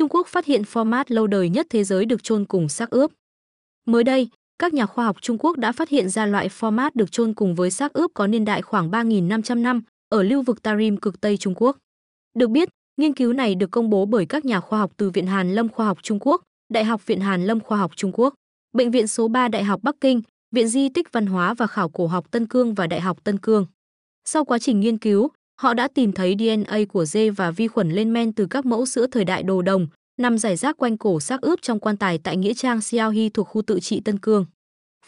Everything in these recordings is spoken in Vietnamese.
Trung Quốc phát hiện format lâu đời nhất thế giới được chôn cùng xác ướp. Mới đây, các nhà khoa học Trung Quốc đã phát hiện ra loại format được chôn cùng với xác ướp có niên đại khoảng 3.500 năm ở lưu vực Tarim cực Tây Trung Quốc. Được biết, nghiên cứu này được công bố bởi các nhà khoa học từ Viện Hàn Lâm Khoa học Trung Quốc, Đại học Viện Hàn Lâm Khoa học Trung Quốc, Bệnh viện số 3 Đại học Bắc Kinh, Viện Di tích Văn hóa và Khảo cổ học Tân Cương và Đại học Tân Cương. Sau quá trình nghiên cứu, Họ đã tìm thấy DNA của dê và vi khuẩn lên men từ các mẫu sữa thời đại đồ đồng, nằm rải rác quanh cổ xác ướp trong quan tài tại nghĩa trang Xiaohi thuộc khu tự trị Tân Cương.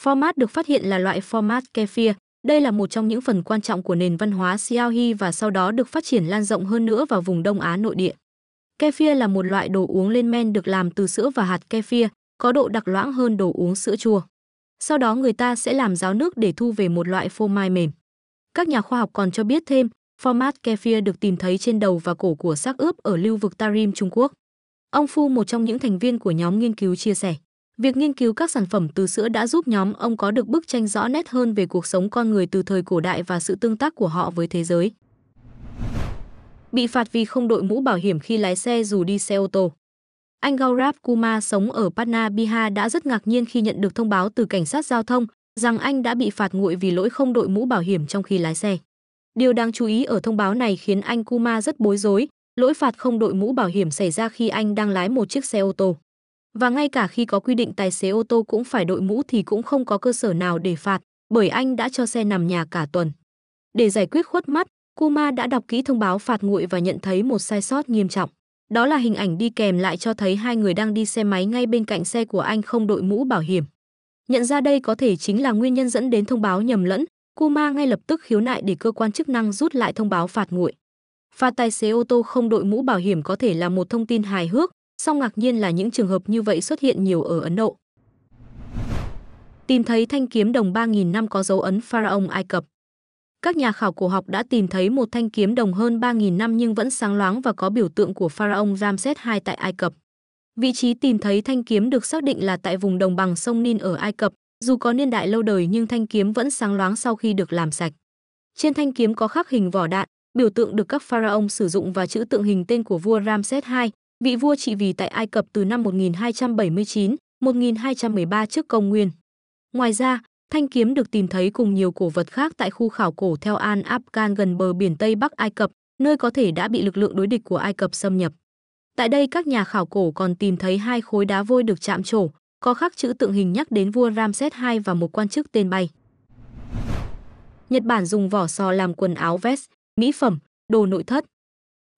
Format được phát hiện là loại format kefir, đây là một trong những phần quan trọng của nền văn hóa Xiaohi và sau đó được phát triển lan rộng hơn nữa vào vùng Đông Á nội địa. Kefir là một loại đồ uống lên men được làm từ sữa và hạt kefir, có độ đặc loãng hơn đồ uống sữa chua. Sau đó người ta sẽ làm ráo nước để thu về một loại phô mai mềm. Các nhà khoa học còn cho biết thêm, Format kefir được tìm thấy trên đầu và cổ của xác ướp ở lưu vực Tarim, Trung Quốc. Ông Phu, một trong những thành viên của nhóm nghiên cứu chia sẻ, việc nghiên cứu các sản phẩm từ sữa đã giúp nhóm ông có được bức tranh rõ nét hơn về cuộc sống con người từ thời cổ đại và sự tương tác của họ với thế giới. Bị phạt vì không đội mũ bảo hiểm khi lái xe dù đi xe ô tô. Anh Gaurav Kumar sống ở Patna, Bihar đã rất ngạc nhiên khi nhận được thông báo từ cảnh sát giao thông rằng anh đã bị phạt nguội vì lỗi không đội mũ bảo hiểm trong khi lái xe. Điều đáng chú ý ở thông báo này khiến anh Kuma rất bối rối, lỗi phạt không đội mũ bảo hiểm xảy ra khi anh đang lái một chiếc xe ô tô. Và ngay cả khi có quy định tài xế ô tô cũng phải đội mũ thì cũng không có cơ sở nào để phạt, bởi anh đã cho xe nằm nhà cả tuần. Để giải quyết khuất mắt, Kuma đã đọc kỹ thông báo phạt nguội và nhận thấy một sai sót nghiêm trọng. Đó là hình ảnh đi kèm lại cho thấy hai người đang đi xe máy ngay bên cạnh xe của anh không đội mũ bảo hiểm. Nhận ra đây có thể chính là nguyên nhân dẫn đến thông báo nhầm lẫn, Kuma ngay lập tức khiếu nại để cơ quan chức năng rút lại thông báo phạt nguội. Phạt tài xế ô tô không đội mũ bảo hiểm có thể là một thông tin hài hước, song ngạc nhiên là những trường hợp như vậy xuất hiện nhiều ở Ấn Độ. Tìm thấy thanh kiếm đồng 3.000 năm có dấu ấn pharaoh Ai Cập. Các nhà khảo cổ học đã tìm thấy một thanh kiếm đồng hơn 3.000 năm nhưng vẫn sáng loáng và có biểu tượng của pharaoh Ramses II tại Ai Cập. Vị trí tìm thấy thanh kiếm được xác định là tại vùng đồng bằng sông Nin ở Ai Cập, dù có niên đại lâu đời nhưng thanh kiếm vẫn sáng loáng sau khi được làm sạch. Trên thanh kiếm có khắc hình vỏ đạn, biểu tượng được các pharaoh sử dụng và chữ tượng hình tên của vua Ramses II, vị vua trị vì tại Ai Cập từ năm 1279, 1213 trước công nguyên. Ngoài ra, thanh kiếm được tìm thấy cùng nhiều cổ vật khác tại khu khảo cổ theo An Afghan gần bờ biển Tây Bắc Ai Cập, nơi có thể đã bị lực lượng đối địch của Ai Cập xâm nhập. Tại đây các nhà khảo cổ còn tìm thấy hai khối đá vôi được chạm trổ, có khắc chữ tượng hình nhắc đến vua Ramses II và một quan chức tên bay. Nhật Bản dùng vỏ sò làm quần áo vest, mỹ phẩm, đồ nội thất.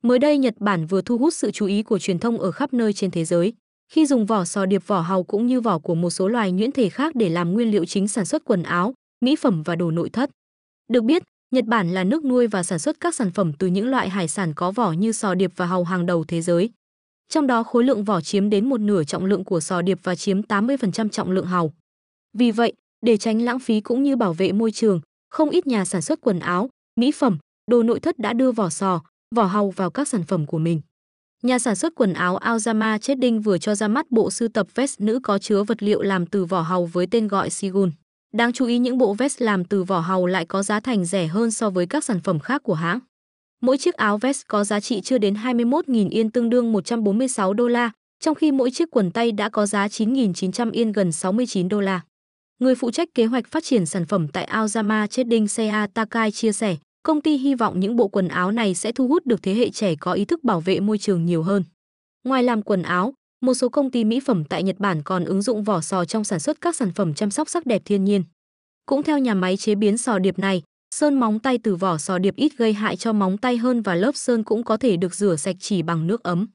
Mới đây Nhật Bản vừa thu hút sự chú ý của truyền thông ở khắp nơi trên thế giới khi dùng vỏ sò điệp vỏ hàu cũng như vỏ của một số loài nhuyễn thể khác để làm nguyên liệu chính sản xuất quần áo, mỹ phẩm và đồ nội thất. Được biết, Nhật Bản là nước nuôi và sản xuất các sản phẩm từ những loại hải sản có vỏ như sò điệp và hàu hàng đầu thế giới trong đó khối lượng vỏ chiếm đến một nửa trọng lượng của sò điệp và chiếm 80% trọng lượng hàu. Vì vậy, để tránh lãng phí cũng như bảo vệ môi trường, không ít nhà sản xuất quần áo, mỹ phẩm, đồ nội thất đã đưa vỏ sò, vỏ hàu vào các sản phẩm của mình. Nhà sản xuất quần áo Aozama Chedding vừa cho ra mắt bộ sưu tập vest nữ có chứa vật liệu làm từ vỏ hàu với tên gọi Sigun. Đáng chú ý những bộ vest làm từ vỏ hàu lại có giá thành rẻ hơn so với các sản phẩm khác của hãng mỗi chiếc áo vest có giá trị chưa đến 21.000 yên tương đương 146 đô la, trong khi mỗi chiếc quần tây đã có giá 9.900 yên gần 69 đô la. Người phụ trách kế hoạch phát triển sản phẩm tại Aozama Trading Sea Takai chia sẻ, công ty hy vọng những bộ quần áo này sẽ thu hút được thế hệ trẻ có ý thức bảo vệ môi trường nhiều hơn. Ngoài làm quần áo, một số công ty mỹ phẩm tại Nhật Bản còn ứng dụng vỏ sò trong sản xuất các sản phẩm chăm sóc sắc đẹp thiên nhiên. Cũng theo nhà máy chế biến sò điệp này, Sơn móng tay từ vỏ sò điệp ít gây hại cho móng tay hơn và lớp sơn cũng có thể được rửa sạch chỉ bằng nước ấm.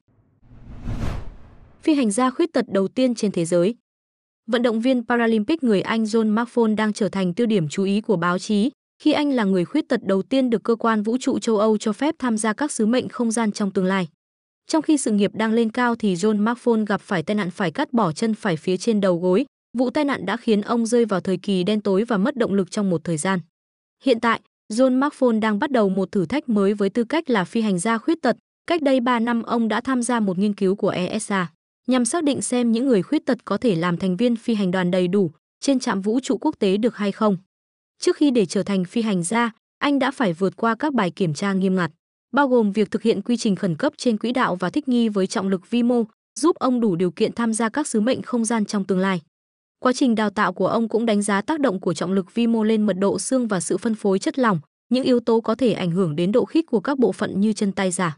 Phi hành gia khuyết tật đầu tiên trên thế giới Vận động viên Paralympic người Anh John McFaul đang trở thành tiêu điểm chú ý của báo chí khi anh là người khuyết tật đầu tiên được cơ quan vũ trụ châu Âu cho phép tham gia các sứ mệnh không gian trong tương lai. Trong khi sự nghiệp đang lên cao thì John McFaul gặp phải tai nạn phải cắt bỏ chân phải phía trên đầu gối. Vụ tai nạn đã khiến ông rơi vào thời kỳ đen tối và mất động lực trong một thời gian. Hiện tại, John Markphone đang bắt đầu một thử thách mới với tư cách là phi hành gia khuyết tật. Cách đây 3 năm ông đã tham gia một nghiên cứu của ESA nhằm xác định xem những người khuyết tật có thể làm thành viên phi hành đoàn đầy đủ trên trạm vũ trụ quốc tế được hay không. Trước khi để trở thành phi hành gia, anh đã phải vượt qua các bài kiểm tra nghiêm ngặt, bao gồm việc thực hiện quy trình khẩn cấp trên quỹ đạo và thích nghi với trọng lực vi mô, giúp ông đủ điều kiện tham gia các sứ mệnh không gian trong tương lai. Quá trình đào tạo của ông cũng đánh giá tác động của trọng lực vi mô lên mật độ xương và sự phân phối chất lỏng, những yếu tố có thể ảnh hưởng đến độ khít của các bộ phận như chân tay giả.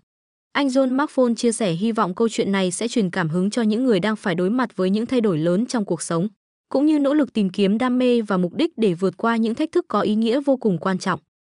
Anh John Markphone chia sẻ hy vọng câu chuyện này sẽ truyền cảm hứng cho những người đang phải đối mặt với những thay đổi lớn trong cuộc sống, cũng như nỗ lực tìm kiếm đam mê và mục đích để vượt qua những thách thức có ý nghĩa vô cùng quan trọng.